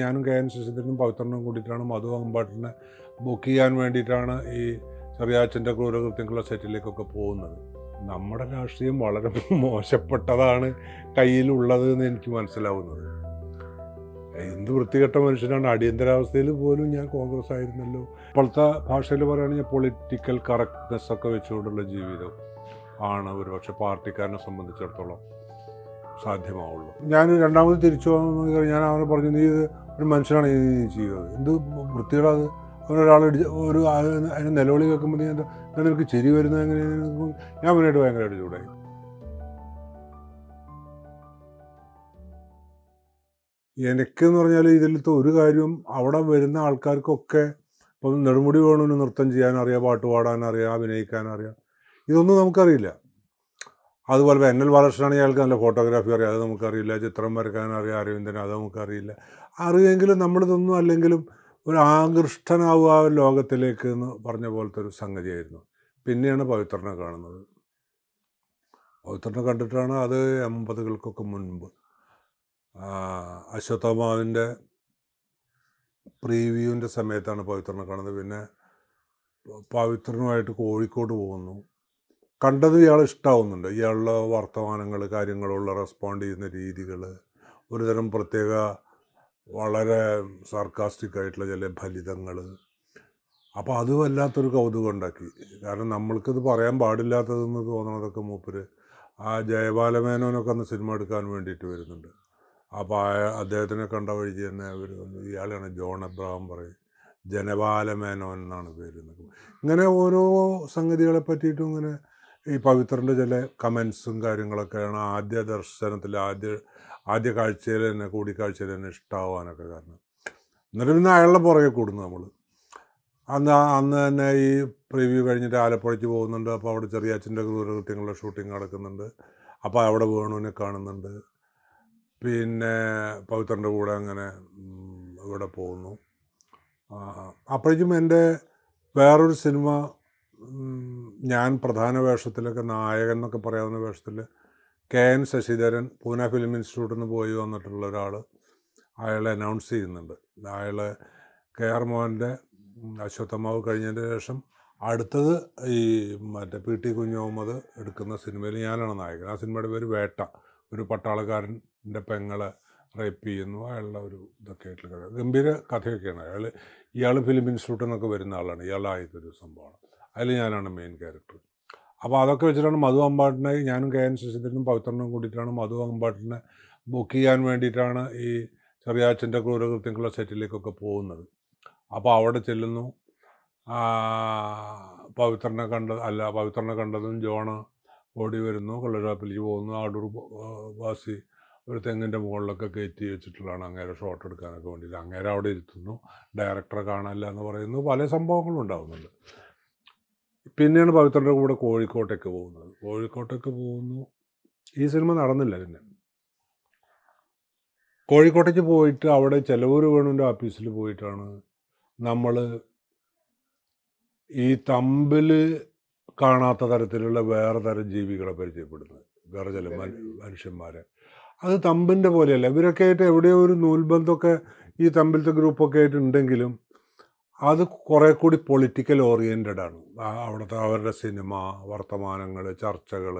ഞാനും K N ശശീന്ദ്രനും പൗത്രനും കൂടിയിട്ടാണ് മധു അമ്പാട്ടിനെ book ചെയ്യാൻ വേണ്ടിയിട്ടാണ് ഈ അച്ഛൻ്റെ ക്രൂരകൃത്യങ്ങളുടെ സെറ്റിലേക്കൊക്കെ പോകുന്നത് നമ്മുടെ രാഷ്ട്രീയം വളരെ മോശപ്പെട്ടതാണ് കയ്യിലുള്ളത് എന്ന് എനിക്ക് മനസ്സിലാവുന്നത് എന്ത് വൃത്തികെട്ട മനുഷ്യനാണ് അടിയന്തരാവസ്ഥയിൽ പോലും ഞാൻ കോൺഗ്രസ് ആയിരുന്നല്ലോ ഇപ്പോഴത്തെ ഭാഷയിൽ പറയുകയാണെങ്കിൽ പൊളിറ്റിക്കൽ കറക്റ്റ്നെസ് ഒക്കെ വെച്ചുകൊണ്ടുള്ള ജീവിതം ആണ് ഒരുപക്ഷെ പാർട്ടിക്കാരനെ സംബന്ധിച്ചിടത്തോളം സാധ്യമാവുള്ളൂ ഞാൻ രണ്ടാമത് തിരിച്ചു വന്നു ഞാൻ അവനെ പറഞ്ഞു നീ ഇത് ഒരു മനുഷ്യനാണ് ഈ ചെയ്യുന്നത് എന്ത് വൃത്തികളത് അവനൊരാൾ ഒരു അതിന് നിലവിളി കേൾക്കുമ്പോഴത്തേക്കും എന്താ എനിക്ക് ചെരി വരുന്നത് എങ്ങനെ ഞാൻ മുന്നോട്ട് ഭയങ്കരമായിട്ട് ചൂടായി എനിക്കെന്ന് പറഞ്ഞാൽ ഇതിലത്തെ ഒരു കാര്യവും അവിടെ വരുന്ന ആൾക്കാർക്കൊക്കെ ഇപ്പം നെടുമുടി വേണമെന്ന് നൃത്തം ചെയ്യാൻ പാട്ട് പാടാൻ അഭിനയിക്കാനറിയാം അഭിനയിക്കാൻ ഇതൊന്നും നമുക്കറിയില്ല അതുപോലെ എൻ എൽ ബാലകൃഷ്ണനാണെങ്കിൽ അയാൾക്ക് നല്ല ഫോട്ടോഗ്രാഫി അറിയാം അത് നമുക്കറിയില്ല ചിത്രം വരയ്ക്കാൻ അറിയാം അരവിന്ദൻ അത് നമുക്കറിയില്ല അറിയുമെങ്കിലും നമ്മളിതൊന്നും അല്ലെങ്കിലും ഒരു ആകൃഷ്ടനാവുക ലോകത്തിലേക്ക് എന്ന് പറഞ്ഞ പോലത്തെ ഒരു സംഗതിയായിരുന്നു പിന്നെയാണ് പവിത്രനെ കാണുന്നത് പവിത്രനെ കണ്ടിട്ടാണ് അത് എൺപതുകൾക്കൊക്കെ മുൻപ് അശ്വത്ഥമാവിൻ്റെ പ്രീവ്യൂവിൻ്റെ സമയത്താണ് പവിത്രനെ കാണുന്നത് പിന്നെ പവിത്രനുമായിട്ട് കോഴിക്കോട് പോകുന്നു കണ്ടത് ഇയാൾ ഇഷ്ടാവുന്നുണ്ട് ഇയാളുടെ വർത്തമാനങ്ങൾ കാര്യങ്ങളുള്ള റെസ്പോണ്ട് ചെയ്യുന്ന രീതികൾ ഒരുതരം പ്രത്യേക വളരെ സർക്കാസ്റ്റിക് ആയിട്ടുള്ള ചില ഫലിതങ്ങൾ അപ്പോൾ അത് വല്ലാത്തൊരു കൗതുകം ഉണ്ടാക്കി കാരണം നമ്മൾക്കത് പറയാൻ പാടില്ലാത്തതെന്ന് തോന്നണതൊക്കെ മൂപ്പര് ആ ജയബാലമേനോനൊക്കെ അന്ന് സിനിമ എടുക്കാൻ വേണ്ടിയിട്ട് വരുന്നുണ്ട് അപ്പോൾ അദ്ദേഹത്തിനെ കണ്ട വഴി തന്നെ അവർ ഇയാളാണ് ജോൺ അബ്രഹാം പറയും ജനബാലമേനോൻ എന്നാണ് പേര് ഇങ്ങനെ ഓരോ സംഗതികളെ പറ്റിയിട്ടും ഇങ്ങനെ ഈ പവിത്രൻ്റെ ചില കമൻസും കാര്യങ്ങളൊക്കെയാണ് ആദ്യ ദർശനത്തിൽ ആദ്യ ആദ്യ കാഴ്ചയിൽ തന്നെ കൂടിക്കാഴ്ചയിൽ തന്നെ ഇഷ്ടമാവാനൊക്കെ കാരണം എന്നിട്ട് പിന്നെ അയാളുടെ പുറകെ കൂടുന്നു നമ്മൾ അന്ന് അന്ന് തന്നെ ഈ പ്രിവ്യൂ കഴിഞ്ഞിട്ട് ആലപ്പുഴയ്ക്ക് പോകുന്നുണ്ട് അപ്പോൾ അവിടെ ചെറിയ അച്ഛൻ്റെ ക്രൂരകൃത്യങ്ങളുടെ ഷൂട്ടിംഗ് നടക്കുന്നുണ്ട് അപ്പോൾ അവിടെ വേണുവിനെ കാണുന്നുണ്ട് പിന്നെ പവിത്രൻ്റെ കൂടെ അങ്ങനെ ഇവിടെ പോകുന്നു അപ്പോഴേക്കും എൻ്റെ വേറൊരു സിനിമ ഞാൻ പ്രധാന വേഷത്തിലൊക്കെ നായകൻ എന്നൊക്കെ പറയാവുന്ന വേഷത്തിൽ K N Sasidharan Poona film ഇൻസ്റ്റിറ്റ്യൂട്ടിൽ നിന്ന് പോയി വന്നിട്ടുള്ള ഒരാൾ അയാളെ അനൗൺസ് ചെയ്യുന്നുണ്ട് അയാൾ കെ ആർ മോഹൻ്റെ അശ്വത്ഥമാവ് കഴിഞ്ഞതിൻ്റെ ശേഷം അടുത്തത് ഈ മറ്റേ പി ടി കുഞ്ഞുമുഹമ്മദ് എടുക്കുന്ന സിനിമയിൽ ഞാനാണ് നായകൻ ആ സിനിമയുടെ പേര് വേട്ട ഒരു പട്ടാളക്കാരൻ്റെ പെങ്ങളെ റേപ്പ് ചെയ്യുന്നു അയാളുടെ ഒരു ഇതൊക്കെ ആയിട്ടുള്ള കഥ ഗംഭീര കഥയൊക്കെയാണ് അയാൾ ഇയാൾ ഫിലിം ഇൻസ്റ്റിറ്റ്യൂട്ടിൽ നിന്നൊക്കെ വരുന്ന ആളാണ് ഇയാളായതൊരു സംഭവമാണ് അതിൽ ഞാനാണ് മെയിൻ ക്യാരക്ടർ അപ്പോൾ അതൊക്കെ വെച്ചിട്ടാണ് മധു അമ്പാട്ടിനെ ഞാനും കെ എൻ ശശീന്ദ്രനും പവിത്രനും കൂടിയിട്ടാണ് മധു അമ്പാട്ടിനെ ബുക്ക് ചെയ്യാൻ വേണ്ടിയിട്ടാണ് ഈ അച്ഛൻ്റെ ക്രൂരകൃത്യങ്ങളുടെ സെറ്റിലേക്കൊക്കെ പോകുന്നത് അപ്പോൾ അവിടെ ചെല്ലുന്നു പവിത്രനെ കണ്ട അല്ല പവിത്രനെ കണ്ടതും ജോണ് ഓടി വരുന്നു കൊള്ളരാപ്പിലേക്ക് പോകുന്നു ആടൂർ വാസി ഒരു തെങ്ങിൻ്റെ മുകളിലൊക്കെ കയറ്റി വെച്ചിട്ടുള്ളതാണ് അങ്ങേരെ ഷോട്ട് എടുക്കാനൊക്കെ വേണ്ടിയിട്ട് അങ്ങേരെ അവിടെ ഇരുത്തുന്നു ഡയറക്ടറെ കാണാനില്ല എന്ന് പറയുന്നു പല സംഭവങ്ങളും ഉണ്ടാകുന്നുണ്ട് പിന്നെയാണ് പവിത്രൻ്റെ കൂടെ കോഴിക്കോട്ടേക്ക് പോകുന്നത് കോഴിക്കോട്ടേക്ക് പോകുന്നു ഈ സിനിമ നടന്നില്ല പിന്നെ കോഴിക്കോട്ടേക്ക് പോയിട്ട് അവിടെ ചെലവൂർ വേണുവിൻ്റെ ഓഫീസിൽ പോയിട്ടാണ് നമ്മൾ ഈ തമ്പിൽ കാണാത്ത തരത്തിലുള്ള വേറെ തരം ജീവികളെ പരിചയപ്പെടുന്നത് വേറെ ചില മനുഷ്യന്മാരെ അത് തമ്പിൻ്റെ പോലെയല്ല ഇവരൊക്കെ ആയിട്ട് എവിടെയോ ഒരു നൂൽബന്ധമൊക്കെ ഈ തമ്പിലത്തെ ഗ്രൂപ്പൊക്കെ ആയിട്ട് ഉണ്ടെങ്കിലും അത് കുറേ കൂടി പൊളിറ്റിക്കൽ ഓറിയൻറ്റഡ് ആണ് അവിടുത്തെ അവരുടെ സിനിമ വർത്തമാനങ്ങൾ ചർച്ചകൾ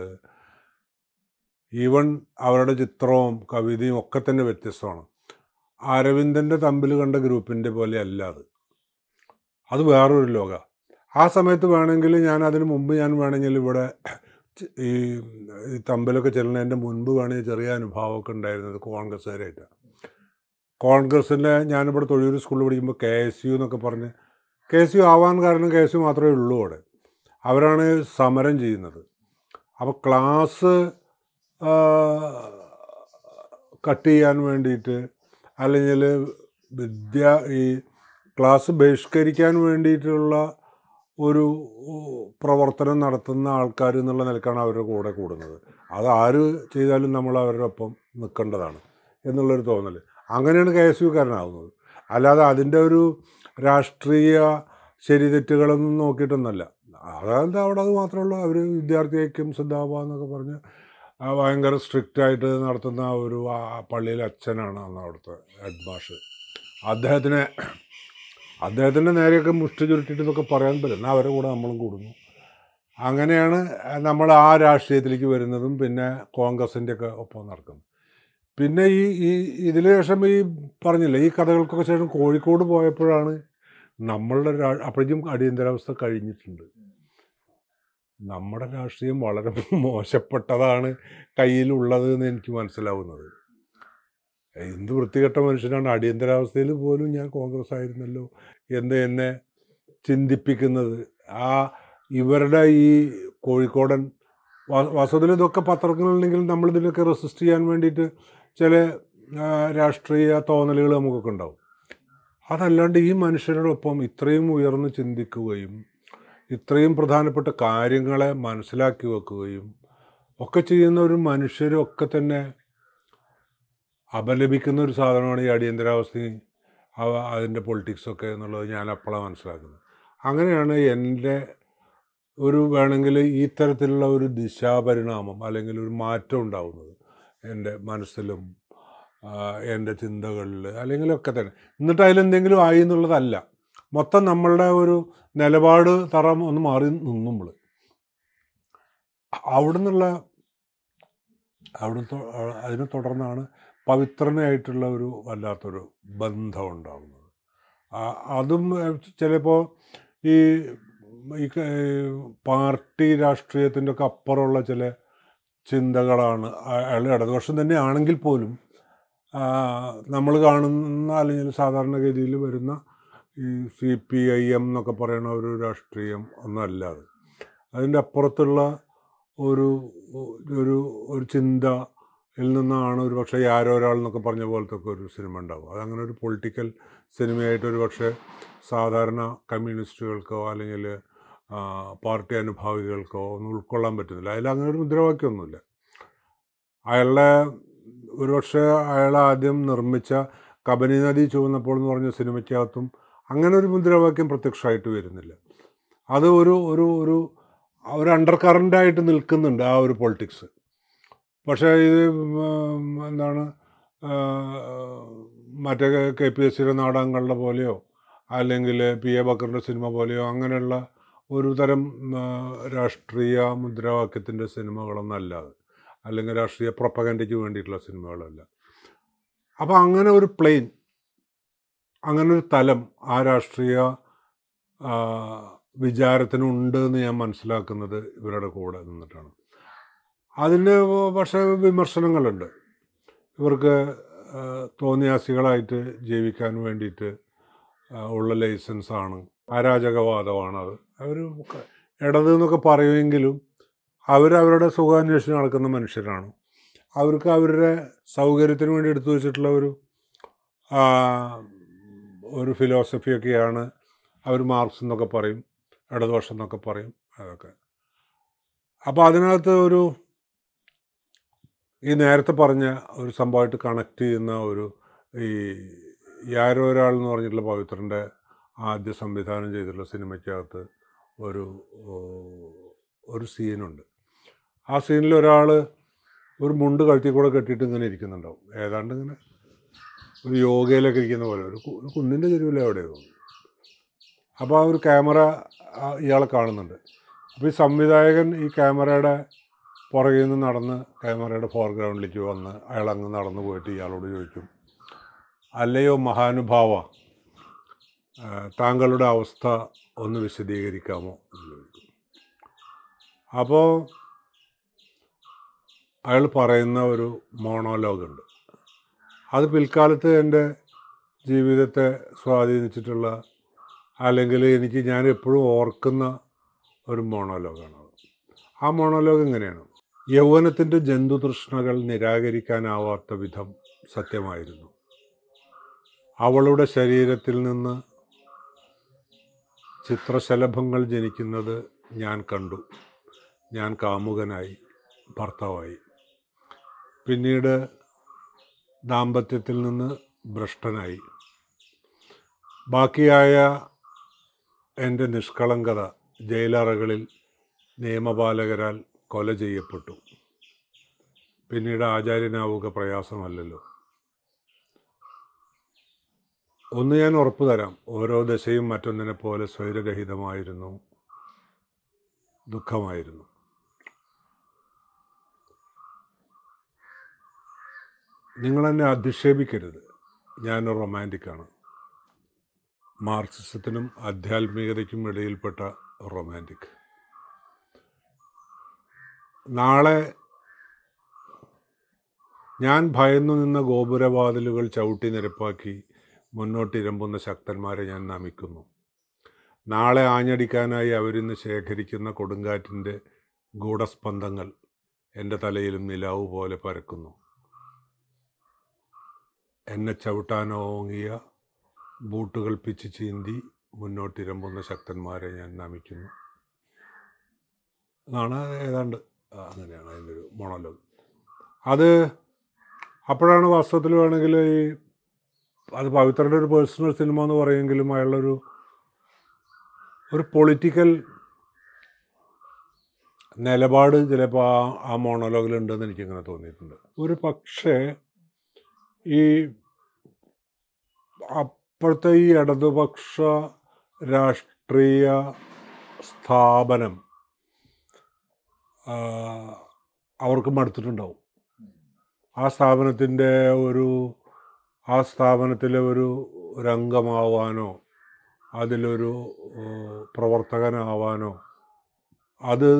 ഈവൻ അവരുടെ ചിത്രവും കവിതയും ഒക്കെ തന്നെ വ്യത്യസ്തമാണ് അരവിന്ദൻ്റെ തമ്പിൽ കണ്ട ഗ്രൂപ്പിൻ്റെ പോലെ അല്ല അത് അത് വേറൊരു ലോക ആ സമയത്ത് വേണമെങ്കിൽ ഞാൻ അതിന് മുമ്പ് ഞാൻ വേണമെങ്കിൽ ഇവിടെ ഈ തമ്പിലൊക്കെ ചെല്ലുന്നതിൻ്റെ മുൻപ് വേണമെങ്കിൽ ചെറിയ അനുഭവമൊക്കെ ഉണ്ടായിരുന്നത് കോൺഗ്രസ്സുകാരായിട്ടാണ് കോൺഗ്രസിൻ്റെ ഞാനിവിടെ തൊഴിലൂർ സ്കൂളിൽ പഠിക്കുമ്പോൾ കെ എസ് യു എന്നൊക്കെ പറഞ്ഞ് കെ എസ് യു ആവാൻ കാരണം കെ എസ് യു മാത്രമേ ഉള്ളൂ അവിടെ അവരാണ് സമരം ചെയ്യുന്നത് അപ്പോൾ ക്ലാസ് കട്ട് ചെയ്യാൻ വേണ്ടിയിട്ട് അല്ലെങ്കിൽ വിദ്യ ഈ ക്ലാസ് ബഹിഷ്കരിക്കാൻ വേണ്ടിയിട്ടുള്ള ഒരു പ്രവർത്തനം നടത്തുന്ന ആൾക്കാർ എന്നുള്ള നിലക്കാണ് അവരുടെ കൂടെ കൂടുന്നത് അത് ആര് ചെയ്താലും നമ്മൾ അവരുടെ ഒപ്പം നിൽക്കേണ്ടതാണ് എന്നുള്ളൊരു തോന്നൽ അങ്ങനെയാണ് കെ എസ് യുക്കാരനാവുന്നത് അല്ലാതെ അതിൻ്റെ ഒരു രാഷ്ട്രീയ ശരി തെറ്റുകളൊന്നും നോക്കിയിട്ടൊന്നല്ല അതായത് അവിടെ അത് മാത്രമുള്ളൂ അവർ വിദ്യാർത്ഥി ഐക്യം എന്നൊക്കെ പറഞ്ഞ് ഭയങ്കര സ്ട്രിക്റ്റായിട്ട് നടത്തുന്ന ഒരു പള്ളിയിലെ അച്ഛനാണ് അന്ന് അവിടുത്തെ ഹെഡ് മാഷ് അദ്ദേഹത്തിനെ അദ്ദേഹത്തിൻ്റെ നേരെയൊക്കെ മുഷ്ടി ചുരുട്ടിയിട്ട് പറയാൻ പറ്റുന്ന എന്നാൽ അവരുടെ കൂടെ നമ്മളും കൂടുന്നു അങ്ങനെയാണ് നമ്മൾ ആ രാഷ്ട്രീയത്തിലേക്ക് വരുന്നതും പിന്നെ കോൺഗ്രസിൻ്റെയൊക്കെ ഒപ്പം നടക്കുന്നത് പിന്നെ ഈ ഈ ഇതിന് ശേഷം ഈ പറഞ്ഞില്ലേ ഈ കഥകൾക്കൊക്കെ ശേഷം കോഴിക്കോട് പോയപ്പോഴാണ് നമ്മളുടെ അപ്പോഴേക്കും അടിയന്തരാവസ്ഥ കഴിഞ്ഞിട്ടുണ്ട് നമ്മുടെ രാഷ്ട്രീയം വളരെ മോശപ്പെട്ടതാണ് കയ്യിലുള്ളത് എന്ന് എനിക്ക് മനസ്സിലാവുന്നത് എന്ത് വൃത്തികെട്ട മനുഷ്യനാണ് അടിയന്തരാവസ്ഥയിൽ പോലും ഞാൻ കോൺഗ്രസ് ആയിരുന്നല്ലോ എന്ന് എന്നെ ചിന്തിപ്പിക്കുന്നത് ആ ഇവരുടെ ഈ കോഴിക്കോടൻ വാസ്തവത്തിൽ ഇതൊക്കെ പത്രങ്ങളിലെങ്കിൽ നമ്മളിതിനൊക്കെ റെസിസ്റ്റ് ചെയ്യാൻ വേണ്ടിയിട്ട് ചില രാഷ്ട്രീയ തോന്നലുകൾ നമുക്കൊക്കെ ഉണ്ടാവും അതല്ലാണ്ട് ഈ മനുഷ്യരോടൊപ്പം ഇത്രയും ഉയർന്ന് ചിന്തിക്കുകയും ഇത്രയും പ്രധാനപ്പെട്ട കാര്യങ്ങളെ മനസ്സിലാക്കി വെക്കുകയും ഒക്കെ ചെയ്യുന്ന ഒരു മനുഷ്യരൊക്കെ തന്നെ അപലപിക്കുന്ന ഒരു സാധനമാണ് ഈ അടിയന്തരാവസ്ഥയും അതിൻ്റെ പൊളിറ്റിക്സൊക്കെ എന്നുള്ളത് ഞാൻ അപ്പോഴാണ് മനസ്സിലാക്കുന്നത് അങ്ങനെയാണ് എൻ്റെ ഒരു വേണമെങ്കിൽ ഈ തരത്തിലുള്ള ഒരു ദിശാപരിണാമം അല്ലെങ്കിൽ ഒരു മാറ്റം ഉണ്ടാകുന്നത് എൻ്റെ മനസ്സിലും എൻ്റെ ചിന്തകളിൽ ഒക്കെ തന്നെ എന്നിട്ട് അതിലെന്തെങ്കിലും ആയി എന്നുള്ളതല്ല മൊത്തം നമ്മളുടെ ഒരു നിലപാട് തറ ഒന്ന് മാറി നിന്നു നമ്മൾ അവിടെ നിന്നുള്ള അവിടുന്ന് അതിനെ തുടർന്നാണ് പവിത്രനായിട്ടുള്ള ഒരു വല്ലാത്തൊരു ബന്ധം ഉണ്ടാകുന്നത് അതും ചിലപ്പോൾ ഈ പാർട്ടി രാഷ്ട്രീയത്തിൻ്റെ ഒക്കെ അപ്പുറമുള്ള ചില ചിന്തകളാണ് അയാളുടെ ഇടതുപക്ഷം തന്നെ ആണെങ്കിൽ പോലും നമ്മൾ കാണുന്ന അല്ലെങ്കിൽ സാധാരണഗതിയിൽ വരുന്ന ഈ സി പി ഐ എം എന്നൊക്കെ പറയുന്ന ഒരു രാഷ്ട്രീയം ഒന്നല്ല അത് അതിൻ്റെ അപ്പുറത്തുള്ള ഒരു ഒരു ഒരു ചിന്തയിൽ നിന്നാണ് ഒരു പക്ഷേ ആരോ ഒരാൾ എന്നൊക്കെ പറഞ്ഞ പോലത്തെ ഒക്കെ ഒരു സിനിമ ഉണ്ടാവും അതങ്ങനെ ഒരു പൊളിറ്റിക്കൽ സിനിമയായിട്ട് ഒരു പക്ഷേ സാധാരണ കമ്മ്യൂണിസ്റ്റുകൾക്കോ അല്ലെങ്കിൽ പാർട്ടി അനുഭാവികൾക്കോ ഒന്നും ഉൾക്കൊള്ളാൻ പറ്റുന്നില്ല അതിൽ അങ്ങനെ ഒരു മുദ്രാവാക്യമൊന്നുമില്ല അയാളുടെ ഒരുപക്ഷെ അയാൾ ആദ്യം നിർമ്മിച്ച കബനി നദി ചുവന്നപ്പോൾ എന്ന് പറഞ്ഞ സിനിമയ്ക്കകത്തും അങ്ങനെ ഒരു മുദ്രാവാക്യം പ്രത്യക്ഷമായിട്ട് വരുന്നില്ല അത് ഒരു ഒരു ഒരു ഒരു അണ്ടർ കറൻ്റായിട്ട് നിൽക്കുന്നുണ്ട് ആ ഒരു പൊളിറ്റിക്സ് പക്ഷേ ഇത് എന്താണ് മറ്റേ കെ പി എസ് സിയുടെ നാടകങ്ങളുടെ പോലെയോ അല്ലെങ്കിൽ പി എ ബക്കറിൻ്റെ സിനിമ പോലെയോ അങ്ങനെയുള്ള ഒരു തരം രാഷ്ട്രീയ മുദ്രാവാക്യത്തിൻ്റെ സിനിമകളൊന്നല്ല അത് അല്ലെങ്കിൽ രാഷ്ട്രീയ പ്രൊപ്പഗൻഡയ്ക്ക് വേണ്ടിയിട്ടുള്ള സിനിമകളല്ല അപ്പോൾ അങ്ങനെ ഒരു പ്ലെയിൻ അങ്ങനെ ഒരു തലം ആ രാഷ്ട്രീയ വിചാരത്തിനുണ്ട് എന്ന് ഞാൻ മനസ്സിലാക്കുന്നത് ഇവരുടെ കൂടെ നിന്നിട്ടാണ് അതിന് പക്ഷേ വിമർശനങ്ങളുണ്ട് ഇവർക്ക് തോന്നിയാസികളായിട്ട് ജീവിക്കാൻ വേണ്ടിയിട്ട് ഉള്ള ലൈസൻസാണ് അരാജകവാദമാണത് അവർ ഇടത് എന്നൊക്കെ പറയുമെങ്കിലും അവരവരുടെ സുഖാന്വേഷണം നടക്കുന്ന മനുഷ്യരാണ് അവർക്ക് അവരുടെ സൗകര്യത്തിന് വേണ്ടി എടുത്തു വച്ചിട്ടുള്ള ഒരു ഒരു ഫിലോസഫിയൊക്കെയാണ് അവർ മാർക്സ് എന്നൊക്കെ പറയും ഇടദോഷം എന്നൊക്കെ പറയും അതൊക്കെ അപ്പോൾ അതിനകത്ത് ഒരു ഈ നേരത്തെ പറഞ്ഞ ഒരു സംഭവമായിട്ട് കണക്ട് ചെയ്യുന്ന ഒരു ഈ യാരോ ഒരാൾ എന്ന് പറഞ്ഞിട്ടുള്ള പവിത്രൻ്റെ ആദ്യ സംവിധാനം ചെയ്തിട്ടുള്ള സിനിമയ്ക്കകത്ത് ഒരു ഒരു സീനുണ്ട് ആ സീനിൽ ഒരാൾ ഒരു മുണ്ട് കഴുത്തി കൂടെ കെട്ടിയിട്ട് ഇങ്ങനെ ഇരിക്കുന്നുണ്ടാവും ഏതാണ്ട് ഇങ്ങനെ ഒരു യോഗയിലൊക്കെ ഇരിക്കുന്ന പോലെ ഒരു കുന്നിൻ്റെ ചെരുവില്ല അവിടെ അപ്പോൾ ആ ഒരു ക്യാമറ ഇയാളെ കാണുന്നുണ്ട് അപ്പോൾ ഈ സംവിധായകൻ ഈ ക്യാമറയുടെ പുറകിൽ നിന്ന് നടന്ന് ക്യാമറയുടെ ഫോർഗ്രൗണ്ടിലേക്ക് വന്ന് അയാൾ അങ്ങ് നടന്നു പോയിട്ട് ഇയാളോട് ചോദിക്കും അല്ലയോ മഹാനുഭാവ താങ്കളുടെ അവസ്ഥ ഒന്ന് വിശദീകരിക്കാമോ അപ്പോൾ അയാൾ പറയുന്ന ഒരു മോണോലോഗുണ്ട് അത് പിൽക്കാലത്ത് എൻ്റെ ജീവിതത്തെ സ്വാധീനിച്ചിട്ടുള്ള അല്ലെങ്കിൽ എനിക്ക് ഞാൻ എപ്പോഴും ഓർക്കുന്ന ഒരു മോണോലോഗാണ് ആ മോണോലോഗ് എങ്ങനെയാണ് യൗവനത്തിൻ്റെ ജന്തുതൃഷ്ണകൾ നിരാകരിക്കാനാവാത്ത വിധം സത്യമായിരുന്നു അവളുടെ ശരീരത്തിൽ നിന്ന് ചിത്രശലഭങ്ങൾ ജനിക്കുന്നത് ഞാൻ കണ്ടു ഞാൻ കാമുകനായി ഭർത്താവായി പിന്നീട് ദാമ്പത്യത്തിൽ നിന്ന് ഭ്രഷ്ടനായി ബാക്കിയായ എൻ്റെ നിഷ്കളങ്കത ജയിലറകളിൽ നിയമപാലകരാൽ കൊല ചെയ്യപ്പെട്ടു പിന്നീട് ആചാര്യനാവുക പ്രയാസമല്ലല്ലോ ഒന്ന് ഞാൻ ഉറപ്പ് തരാം ഓരോ ദശയും മറ്റൊന്നിനെ പോലെ സ്വൈരഗഹിതമായിരുന്നു ദുഃഖമായിരുന്നു നിങ്ങളെന്നെ അധിക്ഷേപിക്കരുത് ഞാൻ റൊമാൻറ്റിക്കാണ് മാർക്സിസത്തിനും ആധ്യാത്മികതയ്ക്കും ഇടയിൽപ്പെട്ട റൊമാൻറ്റിക് നാളെ ഞാൻ ഭയന്നു നിന്ന ഗോപുരവാതിലുകൾ ചവിട്ടി നിരപ്പാക്കി മുന്നോട്ടിരമ്പുന്ന ശക്തന്മാരെ ഞാൻ നമിക്കുന്നു നാളെ ആഞ്ഞടിക്കാനായി അവരിന്ന് ശേഖരിക്കുന്ന കൊടുങ്കാറ്റിൻ്റെ ഗൂഢസ്പന്ദങ്ങൾ എൻ്റെ തലയിലും നിലാവ് പോലെ പരക്കുന്നു എന്നെ ചവിട്ടാനോ ഓങ്ങിയ ബൂട്ടുകൾ പിച്ച് ചീന്തി മുന്നോട്ടിരമ്പുന്ന ശക്തന്മാരെ ഞാൻ നമിക്കുന്നു എന്നാണ് ഏതാണ്ട് അങ്ങനെയാണ് അതിൻ്റെ ഒരു മൊണലോഗ് അത് അപ്പോഴാണ് വാസ്തവത്തിൽ വേണമെങ്കിൽ ഈ അത് പവിത്രയുടെ ഒരു പേഴ്സണൽ സിനിമ എന്ന് പറയുമെങ്കിലും അയാളൊരു ഒരു പൊളിറ്റിക്കൽ നിലപാട് ചിലപ്പോൾ ആ ആ മോണോലോഗിലുണ്ടെന്ന് എനിക്കങ്ങനെ തോന്നിയിട്ടുണ്ട് ഒരു പക്ഷേ ഈ അപ്പോഴത്തെ ഈ ഇടതുപക്ഷ രാഷ്ട്രീയ സ്ഥാപനം അവർക്ക് മടുത്തിട്ടുണ്ടാവും ആ സ്ഥാപനത്തിൻ്റെ ഒരു ആ സ്ഥാപനത്തിലെ ഒരു രംഗമാവാനോ അതിലൊരു പ്രവർത്തകനാവാനോ അത്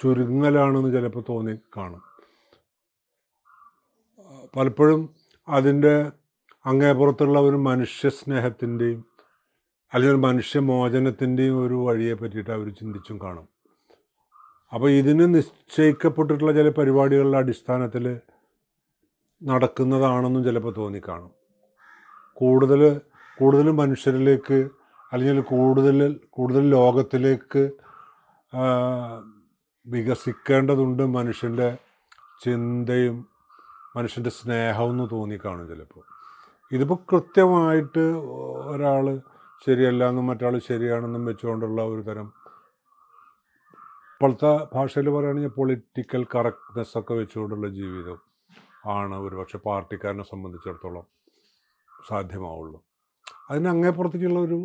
ചുരുങ്ങലാണെന്ന് ചിലപ്പോൾ തോന്നി കാണും പലപ്പോഴും അതിൻ്റെ അങ്ങേപ്പുറത്തുള്ള ഒരു മനുഷ്യസ്നേഹത്തിൻ്റെയും അല്ലെങ്കിൽ മനുഷ്യമോചനത്തിൻ്റെയും ഒരു വഴിയെ പറ്റിയിട്ട് അവർ ചിന്തിച്ചും കാണും അപ്പോൾ ഇതിന് നിശ്ചയിക്കപ്പെട്ടിട്ടുള്ള ചില പരിപാടികളുടെ അടിസ്ഥാനത്തിൽ നടക്കുന്നതാണെന്നും ചിലപ്പോൾ തോന്നിക്കാണും കൂടുതൽ കൂടുതൽ മനുഷ്യരിലേക്ക് അല്ലെങ്കിൽ കൂടുതൽ കൂടുതൽ ലോകത്തിലേക്ക് വികസിക്കേണ്ടതുണ്ട് മനുഷ്യൻ്റെ ചിന്തയും മനുഷ്യൻ്റെ സ്നേഹം എന്ന് തോന്നിക്കാണും ചിലപ്പോൾ ഇതിപ്പോൾ കൃത്യമായിട്ട് ഒരാൾ ശരിയല്ല എന്നും മറ്റാൾ ശരിയാണെന്നും വെച്ചുകൊണ്ടുള്ള ഒരു തരം ഇപ്പോഴത്തെ ഭാഷയിൽ പറയുകയാണെങ്കിൽ പൊളിറ്റിക്കൽ കറക്റ്റ്നെസ് ഒക്കെ വെച്ചുകൊണ്ടുള്ള ജീവിതം ആണ് ഒരുപക്ഷെ പാർട്ടിക്കാരനെ സംബന്ധിച്ചിടത്തോളം സാധ്യമാവുള്ളൂ അതിന് അങ്ങേപ്പുറത്തേക്കുള്ള ഒരു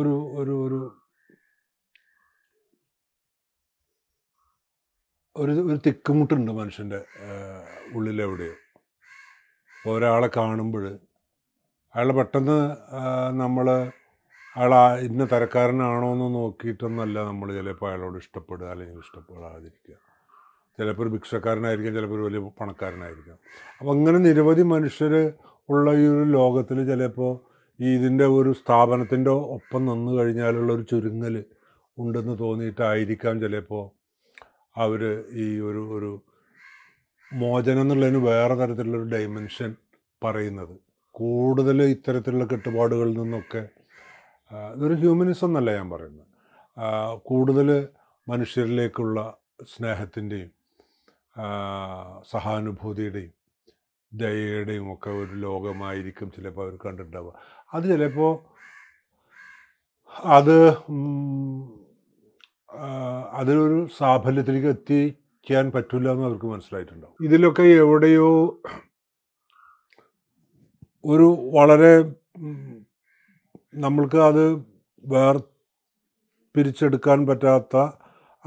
ഒരു ഒരു ഒരു ഒരു ഒരു തിക്കുമുട്ടുണ്ട് മനുഷ്യൻ്റെ ഉള്ളിലെവിടെയോ അപ്പോൾ ഒരാളെ കാണുമ്പോൾ അയാൾ പെട്ടെന്ന് നമ്മൾ അയാൾ ഇന്ന തരക്കാരനാണോ എന്ന് നോക്കിയിട്ടൊന്നല്ല നമ്മൾ ചിലപ്പോൾ അയാളോട് ഇഷ്ടപ്പെടുക അല്ലെങ്കിൽ ഇഷ്ടപ്പെടാതിരിക്കുക ചിലപ്പോൾ ഒരു ഭിക്ഷക്കാരനായിരിക്കാം ചിലപ്പോൾ ഒരു വലിയ പണക്കാരനായിരിക്കാം അപ്പം അങ്ങനെ നിരവധി മനുഷ്യർ ഉള്ള ഈ ഒരു ലോകത്തിൽ ചിലപ്പോൾ ഈ ഇതിൻ്റെ ഒരു സ്ഥാപനത്തിൻ്റെ ഒപ്പം നിന്ന് കഴിഞ്ഞാലുള്ള ഒരു ചുരുങ്ങൽ ഉണ്ടെന്ന് തോന്നിയിട്ടായിരിക്കാം ചിലപ്പോൾ അവർ ഈ ഒരു ഒരു മോചനം എന്നുള്ളതിന് വേറെ തരത്തിലുള്ളൊരു ഡൈമെൻഷൻ പറയുന്നത് കൂടുതൽ ഇത്തരത്തിലുള്ള കെട്ടുപാടുകളിൽ നിന്നൊക്കെ ഇതൊരു ഹ്യൂമനിസം എന്നല്ല ഞാൻ പറയുന്നത് കൂടുതൽ മനുഷ്യരിലേക്കുള്ള സ്നേഹത്തിൻ്റെയും സഹാനുഭൂതിയുടെയും ദയയുടെയും ഒക്കെ ഒരു ലോകമായിരിക്കും ചിലപ്പോൾ അവർ കണ്ടിട്ടുണ്ടാവുക അത് ചിലപ്പോൾ അത് അതിനൊരു സാഫല്യത്തിലേക്ക് എത്തിക്കാൻ പറ്റില്ല എന്ന് അവർക്ക് മനസ്സിലായിട്ടുണ്ടാവും ഇതിലൊക്കെ എവിടെയോ ഒരു വളരെ നമ്മൾക്ക് അത് വേർ പിരിച്ചെടുക്കാൻ പറ്റാത്ത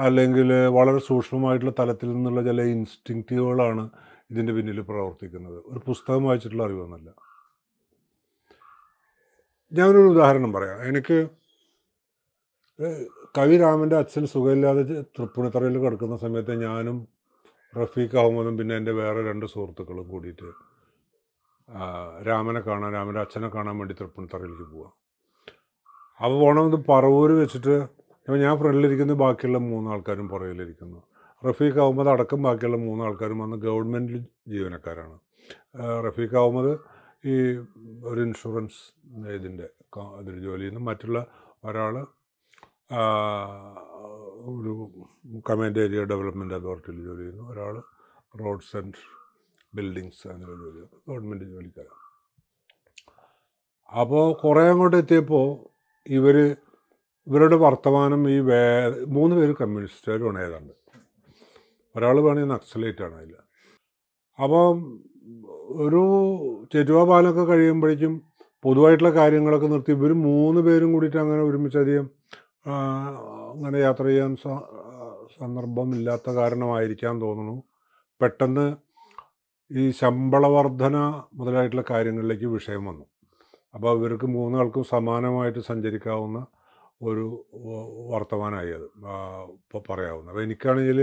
അല്ലെങ്കിൽ വളരെ സൂക്ഷ്മമായിട്ടുള്ള തലത്തിൽ നിന്നുള്ള ചില ഇൻസ്റ്റിങ്റ്റുകളാണ് ഇതിൻ്റെ പിന്നിൽ പ്രവർത്തിക്കുന്നത് ഒരു പുസ്തകം വായിച്ചിട്ടുള്ള അറിവൊന്നുമല്ല ഞാനൊരു ഉദാഹരണം പറയാം എനിക്ക് കവി രാമൻ്റെ അച്ഛൻ സുഖമില്ലാതെ തൃപ്പുണിത്തറയിൽ കിടക്കുന്ന സമയത്ത് ഞാനും റഫീഖ് അഹമ്മദും പിന്നെ എൻ്റെ വേറെ രണ്ട് സുഹൃത്തുക്കളും കൂടിയിട്ട് രാമനെ കാണാൻ രാമൻ്റെ അച്ഛനെ കാണാൻ വേണ്ടി തൃപ്പുണിത്തറയിലേക്ക് പോവാം അപ്പോൾ പോകണമെന്ന് പറവൂർ വെച്ചിട്ട് ഞാൻ ഫ്രണ്ടിലിരിക്കുന്നു ബാക്കിയുള്ള മൂന്നാൾക്കാരും പുറകിലിരിക്കുന്നു റഫീഖ് അഹമ്മദ് അടക്കം ബാക്കിയുള്ള മൂന്ന് ആൾക്കാരും വന്ന് ഗവൺമെൻറ്റിൽ ജീവനക്കാരാണ് റഫീഖ് അഹമ്മദ് ഈ ഒരു ഇൻഷുറൻസ് ഇതിൻ്റെ ഇതിൽ ജോലി ചെയ്യുന്നു മറ്റുള്ള ഒരാൾ ഒരു കമാൻഡ് ഏരിയ ഡെവലപ്മെൻറ്റ് അതോറിറ്റിയിൽ ജോലി ചെയ്യുന്നു ഒരാൾ റോഡ്സ് ആൻഡ് ബിൽഡിങ്സ് അങ്ങനെ ജോലി ചെയ്യുന്നു ഗവൺമെൻറ് ജോലിക്കാരാണ് അപ്പോൾ കുറേ അങ്ങോട്ട് എത്തിയപ്പോൾ ഇവർ ഇവരുടെ വർത്തമാനം ഈ വേ മൂന്ന് പേര് കമ്മ്യൂണിസ്റ്റുകാരും ആണ് ഒരാൾ വേണമെങ്കിൽ നക്സലേറ്റ് ആണ് അതിൽ അപ്പോൾ ഒരു ചെരുവ പാലൊക്കെ കഴിയുമ്പോഴേക്കും പൊതുവായിട്ടുള്ള കാര്യങ്ങളൊക്കെ നിർത്തി ഇവർ മൂന്ന് പേരും കൂടിയിട്ട് അങ്ങനെ ഒരുമിച്ചധികം അങ്ങനെ യാത്ര ചെയ്യാൻ സന്ദർഭമില്ലാത്ത കാരണമായിരിക്കാൻ തോന്നുന്നു പെട്ടെന്ന് ഈ ശമ്പള വർധന മുതലായിട്ടുള്ള കാര്യങ്ങളിലേക്ക് വിഷയം വന്നു അപ്പോൾ ഇവർക്ക് മൂന്നാൾക്കും സമാനമായിട്ട് സഞ്ചരിക്കാവുന്ന ഒരു വർത്തമാനമായി അത് ഇപ്പോൾ പറയാവുന്നത് അപ്പോൾ എനിക്കാണെങ്കിൽ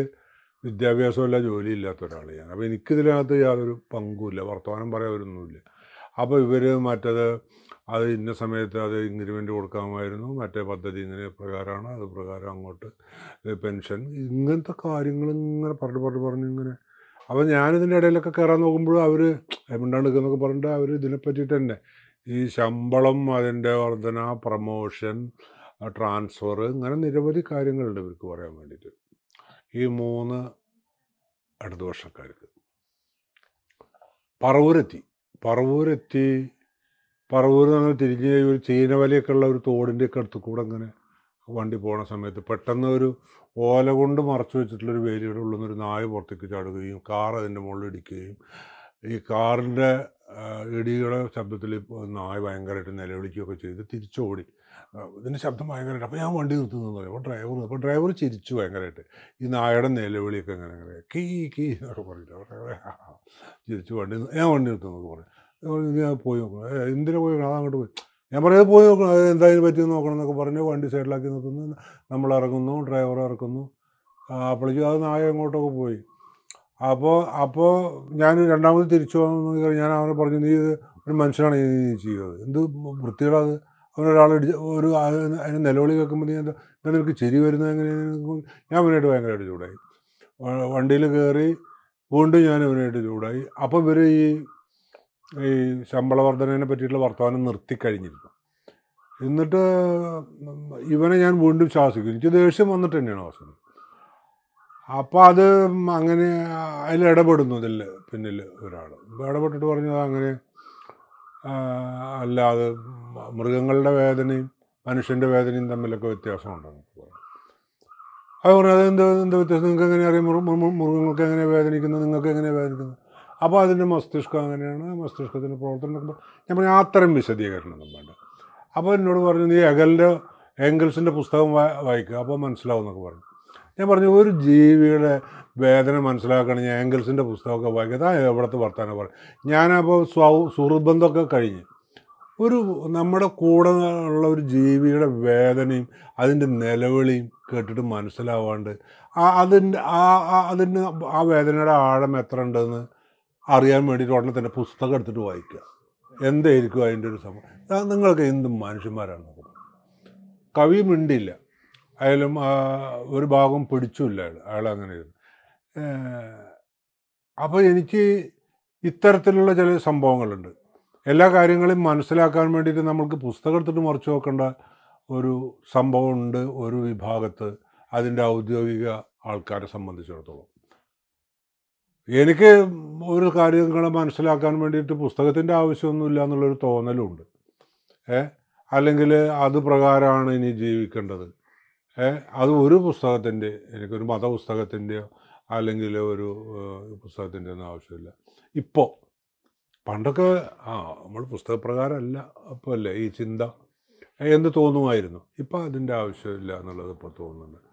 ജോലി ജോലിയില്ലാത്ത ഒരാൾ ഞാൻ അപ്പോൾ എനിക്കിതിനകത്ത് യാതൊരു പങ്കുമില്ല വർത്തമാനം പറയാനൊന്നുമില്ല അപ്പോൾ ഇവർ മറ്റത് അത് ഇന്ന സമയത്ത് അത് ഇൻക്രിമെൻ്റ് കൊടുക്കാമായിരുന്നു മറ്റേ പദ്ധതി ഇങ്ങനെ പ്രകാരമാണ് അത് പ്രകാരം അങ്ങോട്ട് പെൻഷൻ ഇങ്ങനത്തെ കാര്യങ്ങൾ ഇങ്ങനെ പറഞ്ഞു പറഞ്ഞു പറഞ്ഞു ഇങ്ങനെ അപ്പോൾ ഞാനിതിൻ്റെ ഇടയിലൊക്കെ കയറാൻ നോക്കുമ്പോഴും അവർ മിണ്ടാണ്ടെടുക്കുന്നൊക്കെ പറഞ്ഞിട്ട് അവർ ഇതിനെ പറ്റിയിട്ട് തന്നെ ഈ ശമ്പളം അതിൻ്റെ വർധന പ്രമോഷൻ ട്രാൻസ്ഫർ ഇങ്ങനെ നിരവധി കാര്യങ്ങളുണ്ട് ഇവർക്ക് പറയാൻ വേണ്ടിയിട്ട് ഈ മൂന്ന് അടുത്ത വർഷക്കാർക്ക് പറവൂരെത്തി പറവൂരെത്തി പറവൂർ അങ്ങനെ തിരിഞ്ഞ് ഒരു ചീനവലയൊക്കെ ഉള്ള ഒരു തോടിൻ്റെ ഒക്കെ അടുത്ത് കൂടെ അങ്ങനെ വണ്ടി പോണ സമയത്ത് പെട്ടെന്ന് ഒരു ഓല കൊണ്ട് മറച്ചു വെച്ചിട്ടുള്ളൊരു വേലിയുടെ ഉള്ളിൽ നിന്നൊരു നായ പുറത്തേക്ക് ചാടുകയും കാർ അതിൻ്റെ മുകളിൽ ഇടിക്കുകയും ഈ കാറിൻ്റെ ഇടികളുടെ ശബ്ദത്തിൽ നായ ഭയങ്കരമായിട്ട് നിലവിളിക്കുകയൊക്കെ ചെയ്ത് തിരിച്ചോടി ഇതിന് ശബ്ദം ഭയങ്കരമായിട്ട് അപ്പോൾ ഞാൻ വണ്ടി നിർത്തുന്നു എന്ന് പറയും അപ്പോൾ ഡ്രൈവർ അപ്പോൾ ഡ്രൈവർ ചിരിച്ചു ഭയങ്കരമായിട്ട് ഈ നായുടെ നിലവിളിയൊക്കെ ഇങ്ങനെ ഇങ്ങനെ കീ കീ എന്നൊക്കെ പറഞ്ഞിട്ട് ഡ്രൈവറെ ചിരിച്ചു വണ്ടി ഞാൻ വണ്ടി നിർത്തുന്നു എന്നൊക്കെ പറയും ഞാൻ പോയി നോക്കണം എന്തിനാ പോയി നോക്കണം അതങ്ങോട്ട് പോയി ഞാൻ പറയാതെ പോയി നോക്കണം അത് എന്തായാലും പറ്റി നോക്കണം എന്നൊക്കെ പറഞ്ഞ് വണ്ടി സൈഡിലാക്കി നിർത്തുന്നു നമ്മൾ ഇറങ്ങുന്നു ഡ്രൈവർ ഇറക്കുന്നു അപ്പോഴേക്കും അത് നായ എങ്ങോട്ടൊക്കെ പോയി അപ്പോൾ അപ്പോൾ ഞാൻ രണ്ടാമത് തിരിച്ചു വന്നു ഞാൻ അവനെ പറഞ്ഞു നീ ഇത് ഒരു മനുഷ്യനാണ് നീ ചെയ്യുന്നത് എന്ത് വൃത്തികളത് അവനൊരാൾ ഒരു അതിന് നിലവിളി കേൾക്കുമ്പോൾ ഞാൻ എന്താ നിനക്ക് ചിരി വരുന്നത് എങ്ങനെയാണ് ഞാൻ ഇവനായിട്ട് ഭയങ്കരമായിട്ട് ചൂടായി വണ്ടിയിൽ കയറി വീണ്ടും ഞാൻ ഇവനായിട്ട് ചൂടായി അപ്പം ഇവർ ഈ ഈ ശമ്പള വർധനയെ പറ്റിയിട്ടുള്ള വർത്തമാനം നിർത്തിക്കഴിഞ്ഞിരുന്നു എന്നിട്ട് ഇവനെ ഞാൻ വീണ്ടും ശാസിക്കും എനിക്ക് ദേഷ്യം വന്നിട്ട് തന്നെയാണ് അവസരം അപ്പോൾ അത് അങ്ങനെ അതിൽ ഇടപെടുന്നു ഇതിൽ പിന്നിൽ ഒരാൾ ഇടപെട്ടിട്ട് പറഞ്ഞത് അങ്ങനെ അല്ലാതെ മൃഗങ്ങളുടെ വേദനയും മനുഷ്യൻ്റെ വേദനയും തമ്മിലൊക്കെ വ്യത്യാസമുണ്ടെന്ന് അത് പറഞ്ഞു അതെന്ത് എന്ത് വ്യത്യാസം നിങ്ങൾക്ക് എങ്ങനെ അറിയാം മൃഗങ്ങൾക്ക് എങ്ങനെ വേദനിക്കുന്നു നിങ്ങൾക്ക് എങ്ങനെ വേദനിക്കുന്നു അപ്പോൾ അതിൻ്റെ മസ്തിഷ്കം അങ്ങനെയാണ് മസ്തിഷ്കത്തിൻ്റെ പ്രവർത്തനം ഞാൻ പറഞ്ഞു അത്തരം വിശദീകരണം വേണ്ട അപ്പോൾ എന്നോട് പറഞ്ഞു നീ എഗലിൻ്റെ ഏംഗിൾസിൻ്റെ പുസ്തകം വായിക്കുക അപ്പോൾ മനസ്സിലാവും എന്നൊക്കെ പറഞ്ഞു ഞാൻ പറഞ്ഞു ഒരു ജീവിയുടെ വേദന മനസ്സിലാക്കണം ഞാൻ ആംഗിൾസിൻ്റെ പുസ്തകമൊക്കെ വായിക്കുന്നത് ആ എവിടത്തെ വർത്തമാനം പറയും ഞാനപ്പോൾ സ്വ സുഹൃബന്ധമൊക്കെ കഴിഞ്ഞ് ഒരു നമ്മുടെ കൂടെ ഉള്ള ഒരു ജീവിയുടെ വേദനയും അതിൻ്റെ നിലവിളിയും കേട്ടിട്ട് മനസ്സിലാവാണ്ട് ആ അതിൻ്റെ ആ അതിന് ആ വേദനയുടെ ആഴം എത്ര ഉണ്ടെന്ന് അറിയാൻ വേണ്ടിയിട്ട് ഉടനെ തന്നെ പുസ്തകം എടുത്തിട്ട് വായിക്കുക എന്തായിരിക്കും അതിൻ്റെ ഒരു സംഭവം നിങ്ങളൊക്കെ എന്തും മനുഷ്യന്മാരാണ് കവി മിണ്ടില്ല അയാളും ഒരു ഭാഗം പിടിച്ചില്ല അയാൾ അയാൾ അങ്ങനെ ഇരുന്നു അപ്പോൾ എനിക്ക് ഇത്തരത്തിലുള്ള ചില സംഭവങ്ങളുണ്ട് എല്ലാ കാര്യങ്ങളും മനസ്സിലാക്കാൻ വേണ്ടിയിട്ട് നമ്മൾക്ക് പുസ്തകം എടുത്തിട്ട് മറച്ചു നോക്കേണ്ട ഒരു സംഭവമുണ്ട് ഒരു വിഭാഗത്ത് അതിൻ്റെ ഔദ്യോഗിക ആൾക്കാരെ സംബന്ധിച്ചിടത്തോളം എനിക്ക് ഒരു കാര്യങ്ങളെ മനസ്സിലാക്കാൻ വേണ്ടിയിട്ട് പുസ്തകത്തിൻ്റെ ആവശ്യമൊന്നുമില്ല എന്നുള്ളൊരു തോന്നലുണ്ട് ഏ അല്ലെങ്കിൽ അത് പ്രകാരമാണ് ഇനി ജീവിക്കേണ്ടത് അത് ഒരു പുസ്തകത്തിൻ്റെ എനിക്കൊരു മതപുസ്തകത്തിൻ്റെയോ അല്ലെങ്കിൽ ഒരു പുസ്തകത്തിൻ്റെ ഒന്നും ആവശ്യമില്ല ഇപ്പോൾ പണ്ടൊക്കെ ആ നമ്മൾ പുസ്തകപ്രകാരമല്ല അപ്പോൾ അല്ലേ ഈ ചിന്ത എന്ന് തോന്നുമായിരുന്നു ഇപ്പോൾ അതിൻ്റെ ആവശ്യമില്ല എന്നുള്ളത് ഇപ്പോൾ തോന്നുന്നുണ്ട്